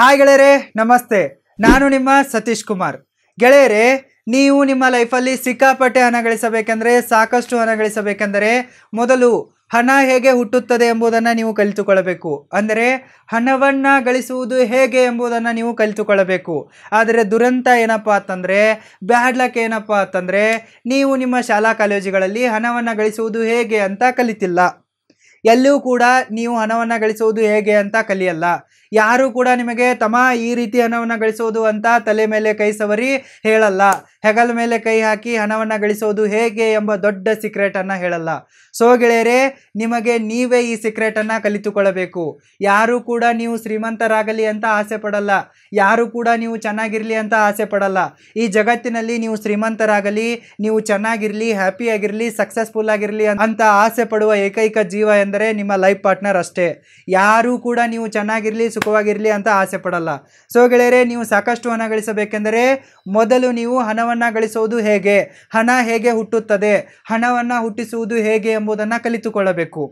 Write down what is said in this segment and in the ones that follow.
Hi ಗೆಳೆಯರೆ ನಮಸ್ತೆ ನಾನು ನಿಮ್ಮ ಸತೀಶ್ ಕುಮಾರ್ ಗೆಳೆಯರೆ ನೀವು ನಿಮ್ಮ ಲೈಫಲ್ಲಿ ಸಿಕ್ಕಾಪಟ್ಟೆ ಹಣ ಗಳಿಸಬೇಕೆಂದರೆ ಸಾಕಷ್ಟು ಹಣ ಗಳಿಸಬೇಕೆಂದರೆ ಮೊದಲು ಹಣ ಹೇಗೆ ಹುಟ್ಟುತ್ತದೆ ಎಂಬುದನ್ನು ನೀವು ಕಲಿತುಕೊಳ್ಳಬೇಕು ಅಂದರೆ ಹಣವನ್ನು ಗಳಿಸುವುದು ಹೇಗೆ ಎಂಬುದನ್ನು ನೀವು ಕಲಿತುಕೊಳ್ಳಬೇಕು ಆದರೆ ದುರಂತ ಏನಪ್ಪ ಅಂತಂದರೆ ಬ್ಯಾಡ್ ಲಕ್ ಏನಪ್ಪ ಅಂತಂದರೆ ನೀವು ನಿಮ್ಮ ಶಾಲಾ ಕಾಲೇಜುಗಳಲ್ಲಿ ಹಣವನ್ನು ಗಳಿಸುವುದು ಹೇಗೆ ಅಂತ ಕಲಿತಿಲ್ಲ ಎಲ್ಲೂ ಕೂಡ ನೀವು ಹಣವನ್ನು ಗಳಿಸೋದು ಹೇಗೆ ಅಂತ ಕಲಿಯಲ್ಲ ಯಾರೂ ಕೂಡ ನಿಮಗೆ ತಮ ಈ ರೀತಿ ಹಣವನ್ನು ಗಳಿಸೋದು ಅಂತ ತಲೆ ಮೇಲೆ ಕೈ ಸವರಿ ಹೇಳಲ್ಲ ಹೆಗಲ ಮೇಲೆ ಕೈ ಹಾಕಿ ಹಣವನ್ನು ಗಳಿಸೋದು ಹೇಗೆ ಎಂಬ ದೊಡ್ಡ ಸೀಕ್ರೆಟನ್ನು ಹೇಳಲ್ಲ ಸೊ ಗೆಳೆಯರೇ ನಿಮಗೆ ನೀವೇ ಈ ಸೀಕ್ರೆಟನ್ನು ಕಲಿತುಕೊಳ್ಳಬೇಕು ಯಾರೂ ಕೂಡ ನೀವು ಶ್ರೀಮಂತರಾಗಲಿ ಅಂತ ಆಸೆ ಪಡಲ್ಲ ಯಾರೂ ಕೂಡ ನೀವು ಚೆನ್ನಾಗಿರಲಿ ಅಂತ ಆಸೆ ಪಡಲ್ಲ ಈ ಜಗತ್ತಿನಲ್ಲಿ ನೀವು ಶ್ರೀಮಂತರಾಗಲಿ ನೀವು ಚೆನ್ನಾಗಿರಲಿ ಹ್ಯಾಪಿಯಾಗಿರಲಿ ಸಕ್ಸಸ್ಫುಲ್ ಆಗಿರಲಿ ಅಂತ ಆಸೆ ಪಡುವ ಏಕೈಕ ಜೀವ ಎಂದರೆ ನಿಮ್ಮ ಲೈಫ್ ಪಾರ್ಟ್ನರ್ ಅಷ್ಟೇ ಯಾರೂ ಕೂಡ ನೀವು ಚೆನ್ನಾಗಿರಲಿ ಸುಖವಾಗಿರಲಿ ಅಂತ ಆಸೆ ಪಡಲ್ಲ ಸೊ ಗೆಳೆಯರೇ ನೀವು ಸಾಕಷ್ಟು ಹಣ ಗಳಿಸಬೇಕೆಂದರೆ ಮೊದಲು ನೀವು ಹಣವನ್ನು ಹಣವನ್ನು ಗಳಿಸುವುದು ಹೇಗೆ ಹಣ ಹೇಗೆ ಹುಟ್ಟುತ್ತದೆ ಹಣವನ್ನು ಹುಟ್ಟಿಸುವುದು ಹೇಗೆ ಎಂಬುದನ್ನು ಕಲಿತುಕೊಳ್ಳಬೇಕು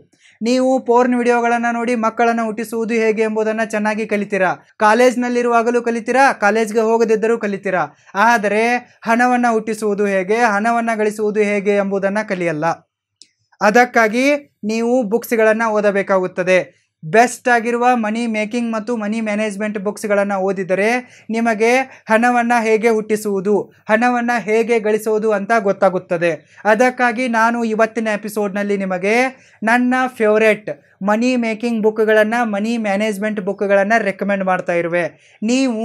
ನೀವು ಪೋರ್ನ್ ವಿಡಿಯೋಗಳನ್ನು ನೋಡಿ ಮಕ್ಕಳನ್ನು ಹುಟ್ಟಿಸುವುದು ಹೇಗೆ ಎಂಬುದನ್ನು ಚೆನ್ನಾಗಿ ಕಲಿತೀರಾ ಕಾಲೇಜ್ನಲ್ಲಿರುವಾಗಲೂ ಕಲಿತೀರಾ ಕಾಲೇಜ್ಗೆ ಹೋಗದಿದ್ದರೂ ಕಲಿತೀರಾ ಆದರೆ ಹಣವನ್ನು ಹುಟ್ಟಿಸುವುದು ಹೇಗೆ ಹಣವನ್ನು ಗಳಿಸುವುದು ಹೇಗೆ ಎಂಬುದನ್ನು ಕಲಿಯಲ್ಲ ಅದಕ್ಕಾಗಿ ನೀವು ಬುಕ್ಸ್ಗಳನ್ನು ಓದಬೇಕಾಗುತ್ತದೆ ಬೆಸ್ಟ್ ಆಗಿರುವ ಮನಿ ಮೇಕಿಂಗ್ ಮತ್ತು ಮನಿ ಮ್ಯಾನೇಜ್ಮೆಂಟ್ ಬುಕ್ಸ್ಗಳನ್ನು ಓದಿದರೆ ನಿಮಗೆ ಹಣವನ್ನು ಹೇಗೆ ಹುಟ್ಟಿಸುವುದು ಹಣವನ್ನು ಹೇಗೆ ಗಳಿಸುವುದು ಅಂತ ಗೊತ್ತಾಗುತ್ತದೆ ಅದಕ್ಕಾಗಿ ನಾನು ಇವತ್ತಿನ ಎಪಿಸೋಡ್ನಲ್ಲಿ ನಿಮಗೆ ನನ್ನ ಫೇವ್ರೆಟ್ ಮನಿ ಮೇಕಿಂಗ್ ಬುಕ್ಗಳನ್ನು ಮನಿ ಮ್ಯಾನೇಜ್ಮೆಂಟ್ ಬುಕ್ಗಳನ್ನು ರೆಕಮೆಂಡ್ ಮಾಡ್ತಾ ಇರುವೆ ನೀವು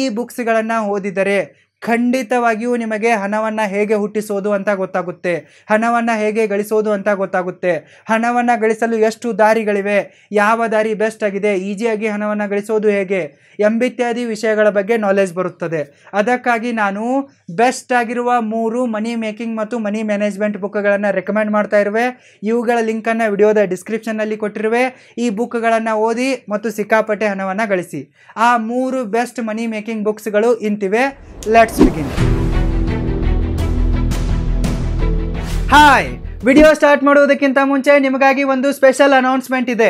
ಈ ಬುಕ್ಸ್ಗಳನ್ನು ಓದಿದರೆ ಖಂಡಿತವಾಗಿಯೂ ನಿಮಗೆ ಹಣವನ್ನು ಹೇಗೆ ಹುಟ್ಟಿಸೋದು ಅಂತ ಗೊತ್ತಾಗುತ್ತೆ ಹಣವನ್ನು ಹೇಗೆ ಗಳಿಸೋದು ಅಂತ ಗೊತ್ತಾಗುತ್ತೆ ಹಣವನ್ನು ಗಳಿಸಲು ಎಷ್ಟು ದಾರಿಗಳಿವೆ ಯಾವ ದಾರಿ ಬೆಸ್ಟ್ ಆಗಿದೆ ಈಸಿಯಾಗಿ ಹಣವನ್ನು ಗಳಿಸೋದು ಹೇಗೆ ಎಂಬಿತ್ಯಾದಿ ವಿಷಯಗಳ ಬಗ್ಗೆ ನಾಲೆಜ್ ಬರುತ್ತದೆ ಅದಕ್ಕಾಗಿ ನಾನು ಬೆಸ್ಟ್ ಆಗಿರುವ ಮೂರು ಮನಿ ಮೇಕಿಂಗ್ ಮತ್ತು ಮನಿ ಮ್ಯಾನೇಜ್ಮೆಂಟ್ ಬುಕ್ಗಳನ್ನು ರೆಕಮೆಂಡ್ ಮಾಡ್ತಾ ಇರುವೆ ಇವುಗಳ ಲಿಂಕನ್ನು ವಿಡಿಯೋದ ಡಿಸ್ಕ್ರಿಪ್ಷನ್ನಲ್ಲಿ ಕೊಟ್ಟಿರುವೆ ಈ ಬುಕ್ಗಳನ್ನು ಓದಿ ಮತ್ತು ಸಿಕ್ಕಾಪಟ್ಟೆ ಹಣವನ್ನು ಗಳಿಸಿ ಆ ಮೂರು ಬೆಸ್ಟ್ ಮನಿ ಮೇಕಿಂಗ್ ಬುಕ್ಸ್ಗಳು ಇಂತಿವೆ let let's begin. Hi video start ಮಾಡುವುದಕ್ಕಿಂತ ಮುಂಚೆ ನಿಮಗಾಗಿ ಒಂದು ಸ್ಪೆಷಲ್ ಅನೌನ್ಸ್ಮೆಂಟ್ ಇದೆ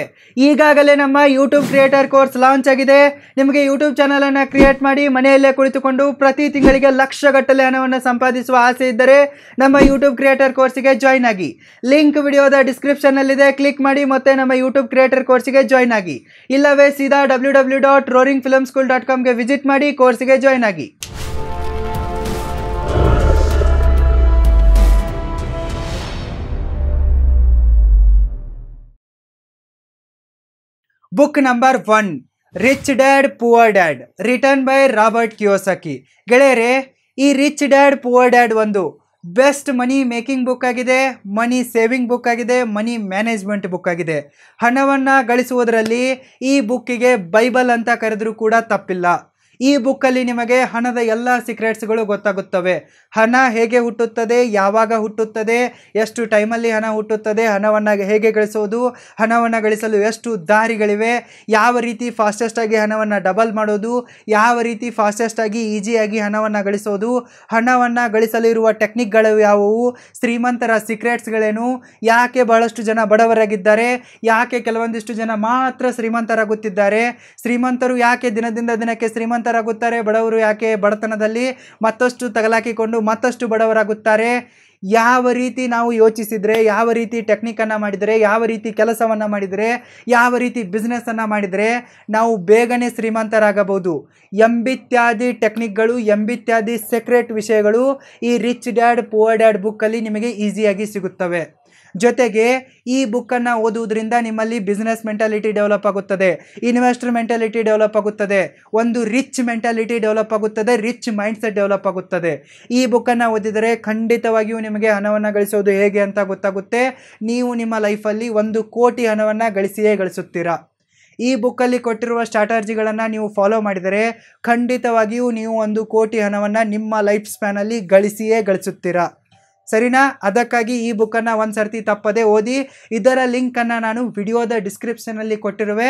ಈಗಾಗಲೇ ನಮ್ಮ ಯೂಟ್ಯೂಬ್ ಕ್ರಿಯೇಟರ್ ಕೋರ್ಸ್ ಲಾಂಚ್ ಆಗಿದೆ ನಿಮಗೆ ಯೂಟ್ಯೂಬ್ ಚಾನಲನ್ನು ಕ್ರಿಯೇಟ್ ಮಾಡಿ ಮನೆಯಲ್ಲೇ ಕುಳಿತುಕೊಂಡು ಪ್ರತಿ ತಿಂಗಳಿಗೆ ಲಕ್ಷಗಟ್ಟಲೆ ಹಣವನ್ನು ಸಂಪಾದಿಸುವ ಆಸೆ ಇದ್ದರೆ ನಮ್ಮ ಯೂಟ್ಯೂಬ್ ಕ್ರಿಯೇಟರ್ ಕೋರ್ಸಿಗೆ ಜಾಯ್ನ್ ಆಗಿ ಲಿಂಕ್ ವಿಡಿಯೋದ ಡಿಸ್ಕ್ರಿಪ್ಷನ್ನಲ್ಲಿದೆ ಕ್ಲಿಕ್ ಮಾಡಿ ಮತ್ತೆ ನಮ್ಮ ಯೂಟ್ಯೂಬ್ ಕ್ರಿಯೇಟರ್ ಕೋರ್ಸಿಗೆ ಜಾಯ್ನ್ ಆಗಿ ಇಲ್ಲವೇ ಸೀದಾ W W dot roaring film school dot ಕಾಮ್ಗೆ ವಿಸಿಟ್ ಮಾಡಿ ಕೋರ್ಸಿಗೆ ಜಾಯ್ನ್ ಆಗಿ book number one rich dad poor dad written by Robert Kiyosaki ಗೆಳೆಯರೆ ಈ ರಿಚ್ ಡ್ಯಾಡ್ ಪುವರ್ ಡ್ಯಾಡ್ ಒಂದು ಬೆಸ್ಟ್ ಮನಿ ಮೇಕಿಂಗ್ ಬುಕ್ ಆಗಿದೆ ಮನಿ ಸೇವಿಂಗ್ ಬುಕ್ ಆಗಿದೆ ಮನಿ management book ಆಗಿದೆ ಹಣವನ್ನು ಗಳಿಸುವುದರಲ್ಲಿ ಈ ಬುಕ್ಕಿಗೆ ಬೈಬಲ್ ಅಂತ ಕರೆದರೂ ಕೂಡ ತಪ್ಪಿಲ್ಲ ಈ ಬುಕ್ಕಲ್ಲಿ ನಿಮಗೆ ಹಣದ ಎಲ್ಲ ಸೀಕ್ರೆಟ್ಸ್ಗಳು ಗೊತ್ತಾಗುತ್ತವೆ ಹಣ ಹೇಗೆ ಹುಟ್ಟುತ್ತದೆ ಯಾವಾಗ ಹುಟ್ಟುತ್ತದೆ ಎಷ್ಟು ಟೈಮಲ್ಲಿ ಹಣ ಹುಟ್ಟುತ್ತದೆ ಹಣವನ್ನು ಹೇಗೆ ಗಳಿಸೋದು ಹಣವನ್ನು ಗಳಿಸಲು ಎಷ್ಟು ದಾರಿಗಳಿವೆ ಯಾವ ರೀತಿ ಫಾಸ್ಟೆಸ್ಟಾಗಿ ಹಣವನ್ನು ಡಬಲ್ ಮಾಡೋದು ಯಾವ ರೀತಿ ಫಾಸ್ಟೆಸ್ಟಾಗಿ ಈಸಿಯಾಗಿ ಹಣವನ್ನು ಗಳಿಸೋದು ಹಣವನ್ನು ಗಳಿಸಲಿರುವ ಟೆಕ್ನಿಕ್ಗಳು ಯಾವುವು ಶ್ರೀಮಂತರ ಸೀಕ್ರೆಟ್ಸ್ಗಳೇನು ಯಾಕೆ ಬಹಳಷ್ಟು ಜನ ಬಡವರಾಗಿದ್ದಾರೆ ಯಾಕೆ ಕೆಲವೊಂದಿಷ್ಟು ಜನ ಮಾತ್ರ ಶ್ರೀಮಂತರಾಗುತ್ತಿದ್ದಾರೆ ಶ್ರೀಮಂತರು ಯಾಕೆ ದಿನದಿಂದ ದಿನಕ್ಕೆ ಶ್ರೀಮಂತ ಶ್ರೀಮಂತರಾಗುತ್ತಾರೆ ಬಡವರು ಯಾಕೆ ಬಡತನದಲ್ಲಿ ಮತ್ತಷ್ಟು ತಗಲಾಕಿಕೊಂಡು ಮತ್ತಷ್ಟು ಬಡವರಾಗುತ್ತಾರೆ ಯಾವ ರೀತಿ ನಾವು ಯೋಚಿಸಿದರೆ ಯಾವ ರೀತಿ ಟೆಕ್ನಿಕನ್ನು ಮಾಡಿದರೆ ಯಾವ ರೀತಿ ಕೆಲಸವನ್ನು ಮಾಡಿದರೆ ಯಾವ ರೀತಿ ಬಿಸ್ನೆಸ್ಸನ್ನು ಮಾಡಿದರೆ ನಾವು ಬೇಗನೆ ಶ್ರೀಮಂತರಾಗಬಹುದು ಎಂಬಿತ್ಯಾದಿ ಟೆಕ್ನಿಕ್ಗಳು ಎಂಬಿತ್ಯಾದಿ ಸೆಕ್ರೆಟ್ ವಿಷಯಗಳು ಈ ರಿಚ್ ಡ್ಯಾಡ್ ಪುವರ್ ಡ್ಯಾಡ್ ಬುಕ್ಕಲ್ಲಿ ನಿಮಗೆ ಈಸಿಯಾಗಿ ಸಿಗುತ್ತವೆ ಜೊತೆಗೆ ಈ ಬುಕ್ಕನ್ನು ಓದುವುದರಿಂದ ನಿಮ್ಮಲ್ಲಿ ಬಿಸ್ನೆಸ್ ಮೆಂಟಾಲಿಟಿ ಡೆವಲಪ್ ಆಗುತ್ತದೆ ಇನ್ವೆಸ್ಟರ್ ಮೆಂಟಾಲಿಟಿ ಡೆವಲಪ್ ಆಗುತ್ತದೆ ಒಂದು ರಿಚ್ ಮೆಂಟಾಲಿಟಿ ಡೆವಲಪ್ ಆಗುತ್ತದೆ ರಿಚ್ ಮೈಂಡ್ಸೆಟ್ ಡೆವಲಪ್ ಆಗುತ್ತದೆ ಈ ಬುಕ್ಕನ್ನು ಓದಿದರೆ ಖಂಡಿತವಾಗಿಯೂ ನಿಮಗೆ ಹಣವನ್ನು ಗಳಿಸೋದು ಹೇಗೆ ಅಂತ ಗೊತ್ತಾಗುತ್ತೆ ನೀವು ನಿಮ್ಮ ಲೈಫಲ್ಲಿ ಒಂದು ಕೋಟಿ ಹಣವನ್ನು ಗಳಿಸಿಯೇ ಗಳಿಸುತ್ತೀರಾ ಈ ಬುಕ್ಕಲ್ಲಿ ಕೊಟ್ಟಿರುವ ಸ್ಟ್ರಾಟರ್ಜಿಗಳನ್ನು ನೀವು ಫಾಲೋ ಮಾಡಿದರೆ ಖಂಡಿತವಾಗಿಯೂ ನೀವು ಒಂದು ಕೋಟಿ ಹಣವನ್ನು ನಿಮ್ಮ ಲೈಫ್ ಸ್ಪ್ಯಾನಲ್ಲಿ ಗಳಿಸಿಯೇ ಗಳಿಸುತ್ತೀರಾ ಸರಿನಾ ಅದಕ್ಕಾಗಿ ಈ ಬುಕ್ಕನ್ನು ಒಂದು ಸರ್ತಿ ತಪ್ಪದೆ ಓದಿ ಇದರ ಲಿಂಕನ್ನು ನಾನು ವಿಡಿಯೋದ ಡಿಸ್ಕ್ರಿಪ್ಷನಲ್ಲಿ ಕೊಟ್ಟಿರುವೆ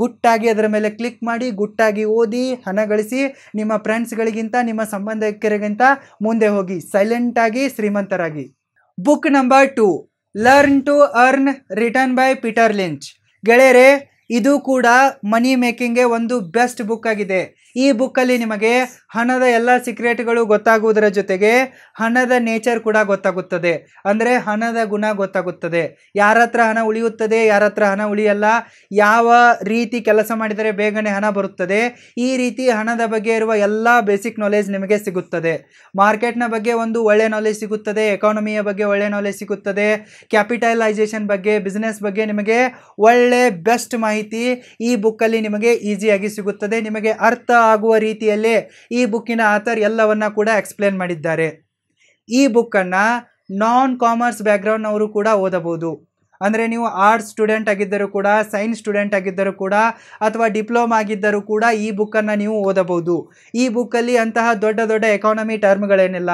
ಗುಟ್ಟಾಗಿ ಅದರ ಮೇಲೆ ಕ್ಲಿಕ್ ಮಾಡಿ ಗುಟ್ಟಾಗಿ ಓದಿ ಹಣ ಗಳಿಸಿ ನಿಮ್ಮ ಫ್ರೆಂಡ್ಸ್ಗಳಿಗಿಂತ ನಿಮ್ಮ ಸಂಬಂಧಿಕರಿಗಿಂತ ಮುಂದೆ ಹೋಗಿ ಸೈಲೆಂಟಾಗಿ ಶ್ರೀಮಂತರಾಗಿ book number two learn to earn written by Peter Lynch ಗೆಳೆಯರೆ ಇದು ಕೂಡ ಮನಿ ಮೇಕಿಂಗ್ಗೆ ಒಂದು ಬೆಸ್ಟ್ ಬುಕ್ ಆಗಿದೆ ಈ ಬುಕ್ಕಲ್ಲಿ ನಿಮಗೆ ಹಣದ ಎಲ್ಲ ಸೀಕ್ರೆಟ್ಗಳು ಗೊತ್ತಾಗುವುದರ ಜೊತೆಗೆ ಹಣದ ನೇಚರ್ ಕೂಡ ಗೊತ್ತಾಗುತ್ತದೆ ಅಂದರೆ ಹಣದ ಗುಣ ಗೊತ್ತಾಗುತ್ತದೆ ಯಾರ ಹತ್ರ ಹಣ ಉಳಿಯುತ್ತದೆ ಯಾರ ಹತ್ರ ಹಣ ಉಳಿಯಲ್ಲ ಯಾವ ರೀತಿ ಕೆಲಸ ಮಾಡಿದರೆ ಬೇಗನೆ ಹಣ ಬರುತ್ತದೆ ಈ ರೀತಿ ಹಣದ ಬಗ್ಗೆ ಇರುವ ಎಲ್ಲ ಬೇಸಿಕ್ ನಾಲೆಜ್ ನಿಮಗೆ ಸಿಗುತ್ತದೆ ಮಾರ್ಕೆಟ್ನ ಬಗ್ಗೆ ಒಂದು ಒಳ್ಳೆ ನಾಲೆಜ್ ಸಿಗುತ್ತದೆ ಎಕಾನಮಿಯ ಬಗ್ಗೆ ಒಳ್ಳೆ ನಾಲೆಜ್ ಸಿಗುತ್ತದೆ ಕ್ಯಾಪಿಟಲೈಸೇಷನ್ ಬಗ್ಗೆ ಬಿಸ್ನೆಸ್ ಬಗ್ಗೆ ನಿಮಗೆ ಒಳ್ಳೆ ಬೆಸ್ಟ್ ಮಾಹಿತಿ ಈ ಬುಕ್ಕಲ್ಲಿ ನಿಮಗೆ ಈಸಿಯಾಗಿ ಸಿಗುತ್ತದೆ ನಿಮಗೆ ಅರ್ಥ ಆಗುವ ರೀತಿಯಲ್ಲೇ ಈ ಬುಕ್ಕಿನ ಆಥರ್ ಎಲ್ಲವನ್ನ ಕೂಡ ಎಕ್ಸ್ಪ್ಲೇನ್ ಮಾಡಿದ್ದಾರೆ ಈ ಬುಕ್ಕನ್ನು ನಾನ್ ಕಾಮರ್ಸ್ ಅವರು ಕೂಡ ಓದಬಹುದು ಅಂದರೆ ನೀವು ಆರ್ಟ್ಸ್ ಸ್ಟೂಡೆಂಟ್ ಆಗಿದ್ದರೂ ಕೂಡ ಸೈನ್ಸ್ ಸ್ಟೂಡೆಂಟ್ ಆಗಿದ್ದರೂ ಕೂಡ ಅಥವಾ ಡಿಪ್ಲೊಮಾ ಆಗಿದ್ದರೂ ಕೂಡ ಈ ಬುಕ್ಕನ್ನು ನೀವು ಓದಬಹುದು ಈ ಬುಕ್ಕಲ್ಲಿ ಅಂತಹ ದೊಡ್ಡ ದೊಡ್ಡ ಎಕಾನಮಿ ಟರ್ಮ್ಗಳೇನಿಲ್ಲ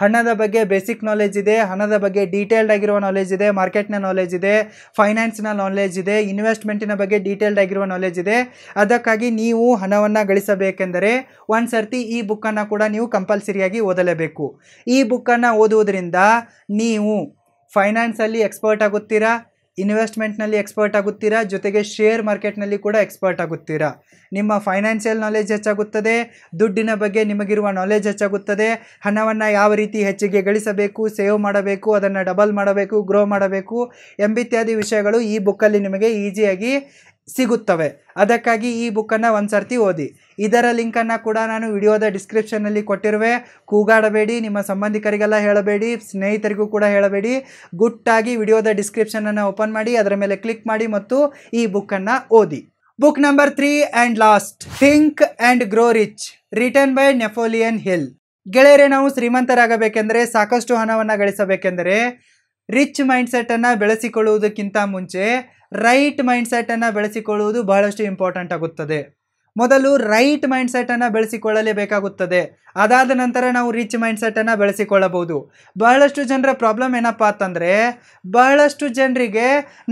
ಹಣದ ಬಗ್ಗೆ ಬೇಸಿಕ್ ನಾಲೆಜ್ ಇದೆ ಹಣದ ಬಗ್ಗೆ ಡೀಟೇಲ್ಡ್ ಆಗಿರುವ ನಾಲೆಜ್ ಇದೆ ಮಾರ್ಕೆಟ್ನ ನಾಲೆಜ್ ಇದೆ ಫೈನಾನ್ಸ್ನ ನಾಲೆಜ್ ಇದೆ ಇನ್ವೆಸ್ಟ್ಮೆಂಟಿನ ಬಗ್ಗೆ ಡೀಟೇಲ್ಡ್ ಆಗಿರುವ ನಾಲೆಜ್ ಇದೆ ಅದಕ್ಕಾಗಿ ನೀವು ಹಣವನ್ನು ಗಳಿಸಬೇಕೆಂದರೆ ಒಂದು ಸರ್ತಿ ಈ ಬುಕ್ಕನ್ನು ಕೂಡ ನೀವು ಕಂಪಲ್ಸರಿಯಾಗಿ ಓದಲೇಬೇಕು ಈ ಬುಕ್ಕನ್ನು ಓದುವುದರಿಂದ ನೀವು ಫೈನಾನ್ಸಲ್ಲಿ ಎಕ್ಸ್ಪರ್ಟ್ ಆಗುತ್ತೀರಾ ಇನ್ವೆಸ್ಟ್ಮೆಂಟ್ನಲ್ಲಿ ಎಕ್ಸ್ಪರ್ಟ್ ಆಗುತ್ತೀರಾ ಜೊತೆಗೆ ಶೇರ್ ಮಾರ್ಕೆಟ್ನಲ್ಲಿ ಕೂಡ ಎಕ್ಸ್ಪರ್ಟ್ ಆಗುತ್ತೀರಾ ನಿಮ್ಮ ಫೈನಾನ್ಷಿಯಲ್ ನಾಲೆಜ್ ಹೆಚ್ಚಾಗುತ್ತದೆ ದುಡ್ಡಿನ ಬಗ್ಗೆ ನಿಮಗಿರುವ ನಾಲೆಜ್ ಹೆಚ್ಚಾಗುತ್ತದೆ ಹಣವನ್ನು ಯಾವ ರೀತಿ ಹೆಚ್ಚಿಗೆ ಗಳಿಸಬೇಕು ಸೇವ್ ಮಾಡಬೇಕು ಅದನ್ನು ಡಬಲ್ ಮಾಡಬೇಕು ಗ್ರೋ ಮಾಡಬೇಕು ಎಂಬಿತ್ಯಾದಿ ವಿಷಯಗಳು ಈ ಬುಕ್ಕಲ್ಲಿ ನಿಮಗೆ ಈಸಿಯಾಗಿ ಸಿಗುತ್ತವೆ ಅದಕ್ಕಾಗಿ ಈ ಬುಕ್ಕನ್ನು ಒಂದು ಸರ್ತಿ ಓದಿ ಇದರ ಲಿಂಕನ್ನು ಕೂಡ ನಾನು ವಿಡಿಯೋದ ಡಿಸ್ಕ್ರಿಪ್ಷನಲ್ಲಿ ಕೊಟ್ಟಿರುವೆ ಕೂಗಾಡಬೇಡಿ ನಿಮ್ಮ ಸಂಬಂಧಿಕರಿಗೆಲ್ಲ ಹೇಳಬೇಡಿ ಸ್ನೇಹಿತರಿಗೂ ಕೂಡ ಹೇಳಬೇಡಿ ಗುಟ್ಟಾಗಿ ವಿಡಿಯೋದ ಡಿಸ್ಕ್ರಿಪ್ಷನನ್ನು ಓಪನ್ ಮಾಡಿ ಅದರ ಮೇಲೆ ಕ್ಲಿಕ್ ಮಾಡಿ ಮತ್ತು ಈ ಬುಕ್ಕನ್ನು ಓದಿ book number three and last think and grow rich written by Napoleon Hill ಗೆಳೆಯರೆ ನಾವು ಶ್ರೀಮಂತರಾಗಬೇಕೆಂದರೆ ಸಾಕಷ್ಟು ಹಣವನ್ನು ಗಳಿಸಬೇಕೆಂದರೆ ರಿಚ್ ಮೈಂಡ್ಸೆಟ್ಟನ್ನು ಬೆಳೆಸಿಕೊಳ್ಳುವುದಕ್ಕಿಂತ ಮುಂಚೆ ರೈಟ್ ಮೈಂಡ್ಸೆಟನ್ನು ಬೆಳೆಸಿಕೊಳ್ಳುವುದು ಬಹಳಷ್ಟು ಇಂಪಾರ್ಟೆಂಟ್ ಆಗುತ್ತದೆ ಮೊದಲು ರೈಟ್ ಮೈಂಡ್ಸೆಟನ್ನು ಬೆಳೆಸಿಕೊಳ್ಳಲೇಬೇಕಾಗುತ್ತದೆ ಅದಾದ ನಂತರ ನಾವು ರಿಚ್ ಮೈಂಡ್ಸೆಟನ್ನು ಬೆಳೆಸಿಕೊಳ್ಳಬಹುದು ಬಹಳಷ್ಟು ಜನರ ಪ್ರಾಬ್ಲಮ್ ಏನಪ್ಪ ಅಂತಂದರೆ ಬಹಳಷ್ಟು ಜನರಿಗೆ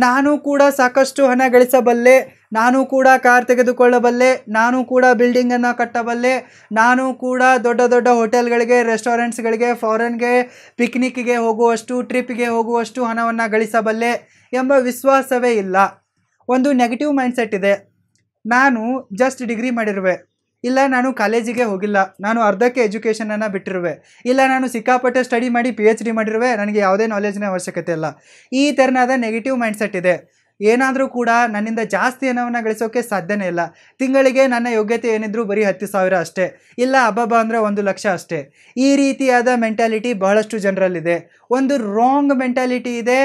ನಾನು ಕೂಡ ಸಾಕಷ್ಟು ಹಣ ಗಳಿಸಬಲ್ಲೆ ನಾನು ಕೂಡ ಕಾರ್ ತೆಗೆದುಕೊಳ್ಳಬಲ್ಲೆ ನಾನು ಕೂಡ ಬಿಲ್ಡಿಂಗನ್ನು ಕಟ್ಟಬಲ್ಲೆ ನಾನು ಕೂಡ ದೊಡ್ಡ ದೊಡ್ಡ ಹೋಟೆಲ್ಗಳಿಗೆ ರೆಸ್ಟೋರೆಂಟ್ಸ್ಗಳಿಗೆ ಫಾರೆನ್ಗೆ ಪಿಕ್ನಿಕ್ಗೆ ಹೋಗುವಷ್ಟು ಟ್ರಿಪ್ಗೆ ಹೋಗುವಷ್ಟು ಹಣವನ್ನು ಗಳಿಸಬಲ್ಲೆ ಎಂಬ ವಿಶ್ವಾಸವೇ ಇಲ್ಲ ಒಂದು ನೆಗೆಟಿವ್ ಮೈಂಡ್ಸೆಟ್ ಇದೆ ನಾನು ಜಸ್ಟ್ ಡಿಗ್ರಿ ಮಾಡಿರುವೆ ಇಲ್ಲ ನಾನು ಕಾಲೇಜಿಗೆ ಹೋಗಿಲ್ಲ ನಾನು ಅರ್ಧಕ್ಕೆ ಎಜುಕೇಷನನ್ನು ಬಿಟ್ಟಿರುವೆ ಇಲ್ಲ ನಾನು ಸಿಕ್ಕಾಪಟ್ಟೆ ಸ್ಟಡಿ ಮಾಡಿ ಪಿ ಎಚ್ ಡಿ ಮಾಡಿರುವೆ ನನಗೆ ಯಾವುದೇ ನಾಲೆಜ್ನ ಅವಶ್ಯಕತೆ ಇಲ್ಲ ಈ ಥರನಾದ ನೆಗೆಟಿವ್ ಮೈಂಡ್ಸೆಟ್ ಇದೆ ಏನಾದರೂ ಕೂಡ ನನ್ನಿಂದ ಜಾಸ್ತಿ ಹಣವನ್ನು ಗಳಿಸೋಕ್ಕೆ ಸಾಧ್ಯನೇ ಇಲ್ಲ ತಿಂಗಳಿಗೆ ನನ್ನ ಯೋಗ್ಯತೆ ಏನಿದ್ರು ಬರೀ ಹತ್ತು ಸಾವಿರ ಅಷ್ಟೇ ಇಲ್ಲ ಹಬ್ಬಬ್ಬ ಅಂದರೆ ಒಂದು ಲಕ್ಷ ಅಷ್ಟೇ ಈ ರೀತಿಯಾದ ಮೆಂಟಾಲಿಟಿ ಬಹಳಷ್ಟು ಜನರಲ್ಲಿದೆ ಒಂದು ರಾಂಗ್ ಮೆಂಟಾಲಿಟಿ ಇದೆ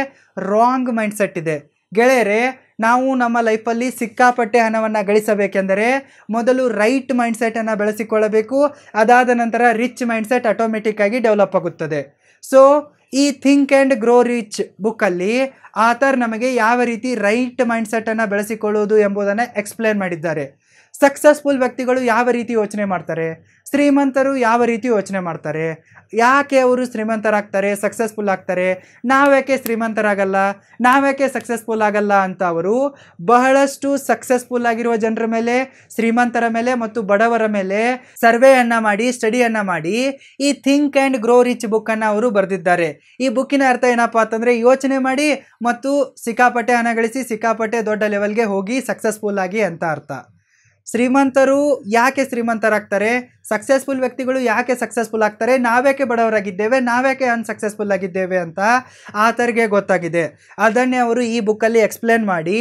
ರಾಂಗ್ ಮೈಂಡ್ಸೆಟ್ ಇದೆ ಗೆಳೆಯರೆ ನಾವು ನಮ್ಮ ಲೈಫಲ್ಲಿ ಸಿಕ್ಕಾಪಟ್ಟೆ ಹಣವನ್ನು ಗಳಿಸಬೇಕೆಂದರೆ ಮೊದಲು ರೈಟ್ ಮೈಂಡ್ಸೆಟನ್ನು ಬೆಳೆಸಿಕೊಳ್ಳಬೇಕು ಅದಾದ ನಂತರ ರಿಚ್ ಮೈಂಡ್ಸೆಟ್ ಆಟೋಮೆಟಿಕ್ಕಾಗಿ ಡೆವಲಪ್ ಆಗುತ್ತದೆ ಸೊ ಈ ಥಿಂಕ್ ಆ್ಯಂಡ್ ಗ್ರೋ ರಿಚ್ ಬುಕ್ಕಲ್ಲಿ ಆತರ್ ನಮಗೆ ಯಾವ ರೀತಿ ರೈಟ್ ಮೈಂಡ್ಸೆಟನ್ನು ಬೆಳೆಸಿಕೊಳ್ಳುವುದು ಎಂಬುದನ್ನು ಎಕ್ಸ್ಪ್ಲೇನ್ ಮಾಡಿದ್ದಾರೆ ಸಕ್ಸಸ್ಫುಲ್ ವ್ಯಕ್ತಿಗಳು ಯಾವ ರೀತಿ ಯೋಚನೆ ಮಾಡ್ತಾರೆ ಶ್ರೀಮಂತರು ಯಾವ ರೀತಿ ಯೋಚನೆ ಮಾಡ್ತಾರೆ ಯಾಕೆ ಅವರು ಶ್ರೀಮಂತರಾಗ್ತಾರೆ ಸಕ್ಸಸ್ಫುಲ್ ಆಗ್ತಾರೆ ನಾವ್ಯಾಕೆ ಶ್ರೀಮಂತರಾಗಲ್ಲ ನಾವ್ಯಾಕೆ ಸಕ್ಸಸ್ಫುಲ್ ಆಗಲ್ಲ ಅಂತ ಅವರು ಬಹಳಷ್ಟು ಸಕ್ಸಸ್ಫುಲ್ ಆಗಿರುವ ಜನರ ಮೇಲೆ ಶ್ರೀಮಂತರ ಮೇಲೆ ಮತ್ತು ಬಡವರ ಮೇಲೆ ಸರ್ವೆಯನ್ನು ಮಾಡಿ ಸ್ಟಡಿಯನ್ನು ಮಾಡಿ ಈ ಥಿಂಕ್ ಆ್ಯಂಡ್ ಗ್ರೋ ರಿಚ್ ಬುಕ್ಕನ್ನು ಅವರು ಬರೆದಿದ್ದಾರೆ ಈ ಬುಕ್ಕಿನ ಅರ್ಥ ಏನಪ್ಪ ಅಂತಂದರೆ ಯೋಚನೆ ಮಾಡಿ ಮತ್ತು ಸಿಕ್ಕಾಪಟ್ಟೆ ಹಣ ಗಳಿಸಿ ಸಿಕ್ಕಾಪಟ್ಟೆ ದೊಡ್ಡ ಲೆವೆಲ್ಗೆ ಹೋಗಿ ಸಕ್ಸಸ್ಫುಲ್ ಆಗಿ ಅಂತ ಅರ್ಥ ಶ್ರೀಮಂತರು ಯಾಕೆ ಶ್ರೀಮಂತರಾಗ್ತಾರೆ ಸಕ್ಸಸ್ಫುಲ್ ವ್ಯಕ್ತಿಗಳು ಯಾಕೆ ಸಕ್ಸಸ್ಫುಲ್ ಆಗ್ತಾರೆ ನಾವ್ಯಾಕೆ ಬಡವರಾಗಿದ್ದೇವೆ ನಾವ್ಯಾಕೆ ಅನ್ಸಕ್ಸಸ್ಫುಲ್ ಆಗಿದ್ದೇವೆ ಅಂತ ಆತರಿಗೆ ಗೊತ್ತಾಗಿದೆ ಅದನ್ನೇ ಅವರು ಈ ಬುಕ್ಕಲ್ಲಿ ಎಕ್ಸ್ಪ್ಲೇನ್ ಮಾಡಿ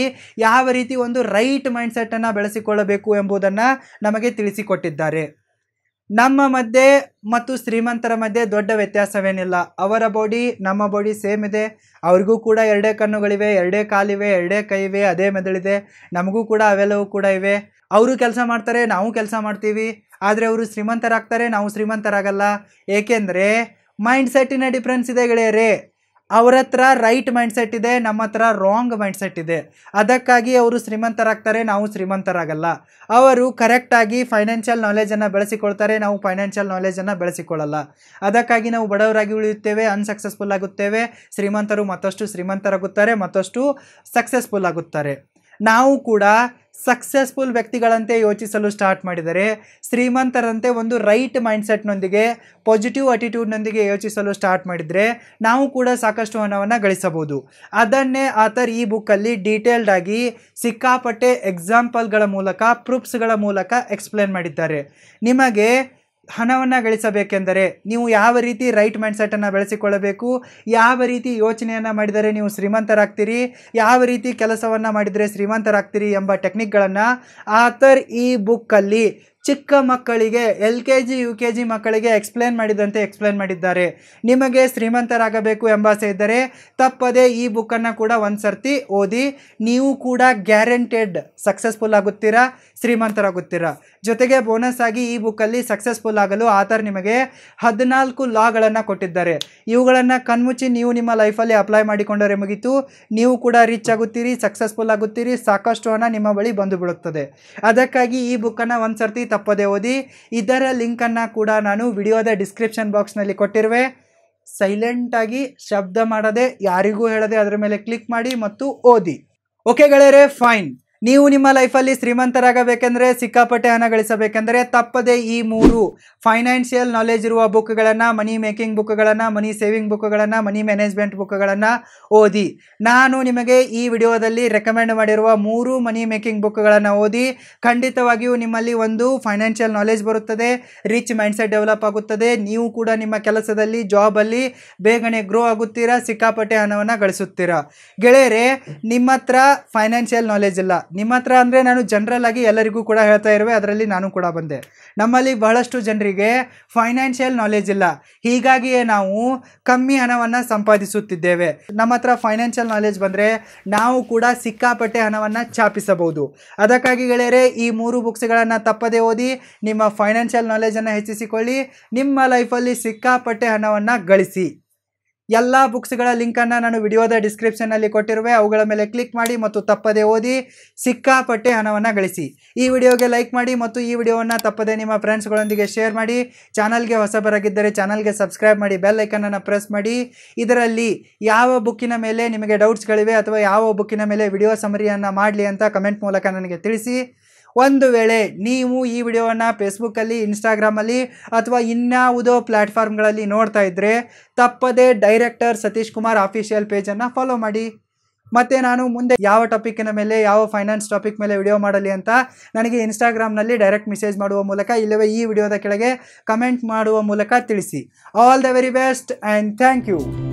ಯಾವ ರೀತಿ ಒಂದು ರೈಟ್ ಮೈಂಡ್ಸೆಟ್ಟನ್ನು ಬೆಳೆಸಿಕೊಳ್ಳಬೇಕು ಎಂಬುದನ್ನು ನಮಗೆ ತಿಳಿಸಿಕೊಟ್ಟಿದ್ದಾರೆ ನಮ್ಮ ಮಧ್ಯೆ ಮತ್ತು ಶ್ರೀಮಂತರ ಮಧ್ಯೆ ದೊಡ್ಡ ವ್ಯತ್ಯಾಸವೇನಿಲ್ಲ ಅವರ ಬಾಡಿ ನಮ್ಮ ಬಾಡಿ ಸೇಮ್ ಇದೆ ಅವ್ರಿಗೂ ಕೂಡ ಎರಡೇ ಕಣ್ಣುಗಳಿವೆ ಎರಡೇ ಕಾಲಿವೆ ಎರಡೇ ಕೈ ಇವೆ ಅದೇ ಮೆದುಳಿದೆ ನಮಗೂ ಕೂಡ ಅವೆಲ್ಲವೂ ಕೂಡ ಇವೆ ಅವರು ಕೆಲಸ ಮಾಡ್ತಾರೆ ನಾವು ಕೆಲಸ ಮಾಡ್ತೀವಿ ಆದರೆ ಅವರು ಶ್ರೀಮಂತರಾಗ್ತಾರೆ ನಾವು ಶ್ರೀಮಂತರಾಗಲ್ಲ ಏಕೆಂದರೆ ಮೈಂಡ್ ಸೆಟ್ಟಿನ ಡಿಫ್ರೆನ್ಸ್ ಇದೆ ಗೆಳೆಯರೇ ಅವ್ರ ಹತ್ರ ರೈಟ್ ಮೈಂಡ್ಸೆಟ್ ಇದೆ ನಮ್ಮ ಹತ್ರ ರಾಂಗ್ ಮೈಂಡ್ಸೆಟ್ ಇದೆ ಅದಕ್ಕಾಗಿ ಅವರು ಶ್ರೀಮಂತರಾಗ್ತಾರೆ ನಾವು ಶ್ರೀಮಂತರಾಗಲ್ಲ ಅವರು ಕರೆಕ್ಟಾಗಿ ಫೈನಾನ್ಷಿಯಲ್ ನಾಲೆಜನ್ನು ಬೆಳೆಸಿಕೊಳ್ತಾರೆ ನಾವು ಫೈನಾನ್ಷಿಯಲ್ ನಾಲೆಜನ್ನು ಬೆಳೆಸಿಕೊಳ್ಳಲ್ಲ ಅದಕ್ಕಾಗಿ ನಾವು ಬಡವರಾಗಿ ಉಳಿಯುತ್ತೇವೆ ಅನ್ಸಕ್ಸಸ್ಫುಲ್ ಆಗುತ್ತೇವೆ ಶ್ರೀಮಂತರು ಮತ್ತಷ್ಟು ಶ್ರೀಮಂತರಾಗುತ್ತಾರೆ ಮತ್ತಷ್ಟು ಸಕ್ಸಸ್ಫುಲ್ ಆಗುತ್ತಾರೆ ನಾವು ಕೂಡ ಸಕ್ಸಸ್ಫುಲ್ ವ್ಯಕ್ತಿಗಳಂತೆ ಯೋಚಿಸಲು ಸ್ಟಾರ್ಟ್ ಮಾಡಿದರೆ ಶ್ರೀಮಂತರಂತೆ ಒಂದು ರೈಟ್ ಮೈಂಡ್ಸೆಟ್ನೊಂದಿಗೆ ಪಾಸಿಟಿವ್ ಅಟಿಟ್ಯೂಡ್ನೊಂದಿಗೆ ಯೋಚಿಸಲು ಸ್ಟಾರ್ಟ್ ಮಾಡಿದರೆ ನಾವು ಕೂಡ ಸಾಕಷ್ಟು ಹಣವನ್ನು ಗಳಿಸಬಹುದು ಅದನ್ನೇ ಆತರ್ ಈ ಬುಕ್ಕಲ್ಲಿ ಡೀಟೇಲ್ಡಾಗಿ ಆಗಿ ಸಿಕ್ಕಾಪಟ್ಟೆ ಎಕ್ಸಾಂಪಲ್ಗಳ ಮೂಲಕ ಪ್ರೂಫ್ಸ್ಗಳ ಮೂಲಕ ಎಕ್ಸ್ಪ್ಲೇನ್ ಮಾಡಿದ್ದಾರೆ ನಿಮಗೆ ಹಣವನ್ನು ಗಳಿಸಬೇಕೆಂದರೆ ನೀವು ಯಾವ ರೀತಿ ರೈಟ್ ಮೈಂಡ್ಸೆಟನ್ನು ಬೆಳೆಸಿಕೊಳ್ಳಬೇಕು ಯಾವ ರೀತಿ ಯೋಚನೆಯನ್ನು ಮಾಡಿದರೆ ನೀವು ಶ್ರೀಮಂತರಾಗ್ತೀರಿ ಯಾವ ರೀತಿ ಕೆಲಸವನ್ನು ಮಾಡಿದರೆ ಶ್ರೀಮಂತರಾಗ್ತೀರಿ ಎಂಬ ಟೆಕ್ನಿಕ್ಗಳನ್ನು ಆಥರ್ ಈ ಬುಕ್ಕಲ್ಲಿ ಚಿಕ್ಕ ಮಕ್ಕಳಿಗೆ L K G U K G ಮಕ್ಕಳಿಗೆ ಎಕ್ಸ್ಪ್ಲೇನ್ ಮಾಡಿದಂತೆ ಎಕ್ಸ್ಪ್ಲೇನ್ ಮಾಡಿದ್ದಾರೆ ನಿಮಗೆ ಶ್ರೀಮಂತರಾಗಬೇಕು ಆಸೆ ಇದ್ದರೆ ತಪ್ಪದೇ ಈ ಬುಕ್ಕನ್ನು ಕೂಡ ಒಂದು ಸರ್ತಿ ಓದಿ ನೀವು ಕೂಡ ಗ್ಯಾರಂಟೆಡ್ ಸಕ್ಸಸ್ಫುಲ್ ಆಗುತ್ತೀರಾ ಶ್ರೀಮಂತರಾಗುತ್ತೀರಾ ಜೊತೆಗೆ ಬೋನಸ್ ಆಗಿ ಈ ಬುಕ್ಕಲ್ಲಿ ಸಕ್ಸಸ್ಫುಲ್ ಆಗಲು ಆತರ್ ನಿಮಗೆ ಹದಿನಾಲ್ಕು ಲಾಗಳನ್ನು ಕೊಟ್ಟಿದ್ದಾರೆ ಇವುಗಳನ್ನು ಕಣ್ಮುಚ್ಚಿ ನೀವು ನಿಮ್ಮ ಲೈಫಲ್ಲಿ ಅಪ್ಲೈ ಮಾಡಿಕೊಂಡರೆ ಮುಗಿತು ನೀವು ಕೂಡ ರಿಚ್ ಆಗುತ್ತೀರಿ ಸಕ್ಸಸ್ಫುಲ್ ಆಗುತ್ತೀರಿ ಸಾಕಷ್ಟು ಹಣ ನಿಮ್ಮ ಬಳಿ ಬಂದು ಬಿಡುತ್ತದೆ ಅದಕ್ಕಾಗಿ ಈ ಬುಕ್ಕನ್ನು ಒಂದು ಸರ್ತಿ ತಪ್ಪದೆ ಓದಿ ಇದರ ಲಿಂಕನ್ನು ಕೂಡ ನಾನು ವಿಡಿಯೋದ ಡಿಸ್ಕ್ರಿಪ್ಷನ್ ಬಾಕ್ಸ್ನಲ್ಲಿ ಕೊಟ್ಟಿರುವೆ ಸೈಲೆಂಟಾಗಿ ಶಬ್ದ ಮಾಡದೆ ಯಾರಿಗೂ ಹೇಳದೆ ಅದರ ಮೇಲೆ ಕ್ಲಿಕ್ ಮಾಡಿ ಮತ್ತು ಓದಿ ಓಕೆ ಗೆಳೆಯರೆ ಫೈನ್ ನೀವು ನಿಮ್ಮ ಲೈಫಲ್ಲಿ ಶ್ರೀಮಂತರಾಗಬೇಕೆಂದರೆ ಸಿಕ್ಕಾಪಟ್ಟೆ ಹಣ ಗಳಿಸಬೇಕೆಂದರೆ ತಪ್ಪದೇ ಈ ಮೂರು ಫೈನಾನ್ಷಿಯಲ್ ನಾಲೆಜ್ ಇರುವ ಬುಕ್ಗಳನ್ನು ಮನಿ ಮೇಕಿಂಗ್ ಬುಕ್ಗಳನ್ನು ಮನಿ ಸೇವಿಂಗ್ ಬುಕ್ಗಳನ್ನು ಮನಿ ಮ್ಯಾನೇಜ್ಮೆಂಟ್ ಬುಕ್ಗಳನ್ನು ಓದಿ ನಾನು ನಿಮಗೆ ಈ ವಿಡಿಯೋದಲ್ಲಿ ರೆಕಮೆಂಡ್ ಮಾಡಿರುವ ಮೂರು ಮನಿ ಮೇಕಿಂಗ್ ಬುಕ್ಗಳನ್ನು ಓದಿ ಖಂಡಿತವಾಗಿಯೂ ನಿಮ್ಮಲ್ಲಿ ಒಂದು ಫೈನಾನ್ಷಿಯಲ್ ನಾಲೆಜ್ ಬರುತ್ತದೆ ರಿಚ್ ಮೈಂಡ್ಸೆಟ್ ಡೆವಲಪ್ ಆಗುತ್ತದೆ ನೀವು ಕೂಡ ನಿಮ್ಮ ಕೆಲಸದಲ್ಲಿ ಜಾಬಲ್ಲಿ ಬೇಗನೆ ಗ್ರೋ ಆಗುತ್ತೀರಾ ಸಿಕ್ಕಾಪಟ್ಟೆ ಹಣವನ್ನು ಗಳಿಸುತ್ತೀರಾ ಗೆಳೆಯರೆ ನಿಮ್ಮ ಹತ್ರ ಫೈನಾನ್ಷಿಯಲ್ ನಾಲೆಜ್ ಇಲ್ಲ ನಿಮ್ಮ ಹತ್ರ ಅಂದರೆ ನಾನು ಜನರಲ್ ಆಗಿ ಎಲ್ಲರಿಗೂ ಕೂಡ ಹೇಳ್ತಾ ಇರುವೆ ಅದರಲ್ಲಿ ನಾನು ಕೂಡ ಬಂದೆ ನಮ್ಮಲ್ಲಿ ಬಹಳಷ್ಟು ಜನರಿಗೆ ಫೈನಾನ್ಷಿಯಲ್ ನಾಲೆಜ್ ಇಲ್ಲ ಹೀಗಾಗಿಯೇ ನಾವು ಕಮ್ಮಿ ಹಣವನ್ನು ಸಂಪಾದಿಸುತ್ತಿದ್ದೇವೆ ನಮ್ಮ ಹತ್ರ ಫೈನಾನ್ಷಿಯಲ್ ನಾಲೆಜ್ ಬಂದರೆ ನಾವು ಕೂಡ ಸಿಕ್ಕಾಪಟ್ಟೆ ಹಣವನ್ನು ಛಾಪಿಸಬಹುದು ಅದಕ್ಕಾಗಿ ಗೆಳೆಯರೆ ಈ ಮೂರು ಬುಕ್ಸ್ಗಳನ್ನು ತಪ್ಪದೇ ಓದಿ ನಿಮ್ಮ ಫೈನಾನ್ಷಿಯಲ್ ನಾಲೆಜನ್ನು ಹೆಚ್ಚಿಸಿಕೊಳ್ಳಿ ನಿಮ್ಮ ಲೈಫಲ್ಲಿ ಸಿಕ್ಕಾಪಟ್ಟೆ ಹಣವನ್ನು ಗಳಿಸಿ ಎಲ್ಲ ಬುಕ್ಸ್ಗಳ ಲಿಂಕನ್ನು ನಾನು ವಿಡಿಯೋದ ಡಿಸ್ಕ್ರಿಪ್ಷನಲ್ಲಿ ಕೊಟ್ಟಿರುವೆ ಅವುಗಳ ಮೇಲೆ ಕ್ಲಿಕ್ ಮಾಡಿ ಮತ್ತು ತಪ್ಪದೇ ಓದಿ ಸಿಕ್ಕಾಪಟ್ಟೆ ಹಣವನ್ನು ಗಳಿಸಿ ಈ ವಿಡಿಯೋಗೆ ಲೈಕ್ ಮಾಡಿ ಮತ್ತು ಈ ವಿಡಿಯೋವನ್ನು ತಪ್ಪದೇ ನಿಮ್ಮ ಫ್ರೆಂಡ್ಸ್ಗಳೊಂದಿಗೆ ಶೇರ್ ಮಾಡಿ ಚಾನಲ್ಗೆ ಹೊಸಬರಾಗಿದ್ದರೆ ಚಾನಲ್ಗೆ ಸಬ್ಸ್ಕ್ರೈಬ್ ಮಾಡಿ ಬೆಲ್ ಐಕನನ್ನು ಪ್ರೆಸ್ ಮಾಡಿ ಇದರಲ್ಲಿ ಯಾವ ಬುಕ್ಕಿನ ಮೇಲೆ ನಿಮಗೆ ಡೌಟ್ಸ್ಗಳಿವೆ ಅಥವಾ ಯಾವ ಬುಕ್ಕಿನ ಮೇಲೆ ವಿಡಿಯೋ ಸಮರಿಯನ್ನು ಮಾಡಲಿ ಅಂತ ಕಮೆಂಟ್ ಮೂಲಕ ನನಗೆ ತಿಳಿಸಿ ಒಂದು ವೇಳೆ ನೀವು ಈ ವಿಡಿಯೋವನ್ನು ಫೇಸ್ಬುಕ್ಕಲ್ಲಿ ಇನ್ಸ್ಟಾಗ್ರಾಮಲ್ಲಿ ಅಥವಾ ಇನ್ಯಾವುದೋ ಪ್ಲ್ಯಾಟ್ಫಾರ್ಮ್ಗಳಲ್ಲಿ ನೋಡ್ತಾ ಇದ್ದರೆ ತಪ್ಪದೇ ಡೈರೆಕ್ಟರ್ ಸತೀಶ್ ಕುಮಾರ್ ಆಫಿಷಿಯಲ್ ಪೇಜನ್ನು ಫಾಲೋ ಮಾಡಿ ಮತ್ತು ನಾನು ಮುಂದೆ ಯಾವ ಟಾಪಿಕಿನ ಮೇಲೆ ಯಾವ ಫೈನಾನ್ಸ್ ಟಾಪಿಕ್ ಮೇಲೆ ವಿಡಿಯೋ ಮಾಡಲಿ ಅಂತ ನನಗೆ ಇನ್ಸ್ಟಾಗ್ರಾಮ್ನಲ್ಲಿ ಡೈರೆಕ್ಟ್ ಮೆಸೇಜ್ ಮಾಡುವ ಮೂಲಕ ಇಲ್ಲವೇ ಈ ವಿಡಿಯೋದ ಕೆಳಗೆ ಕಮೆಂಟ್ ಮಾಡುವ ಮೂಲಕ ತಿಳಿಸಿ all the very best and thank you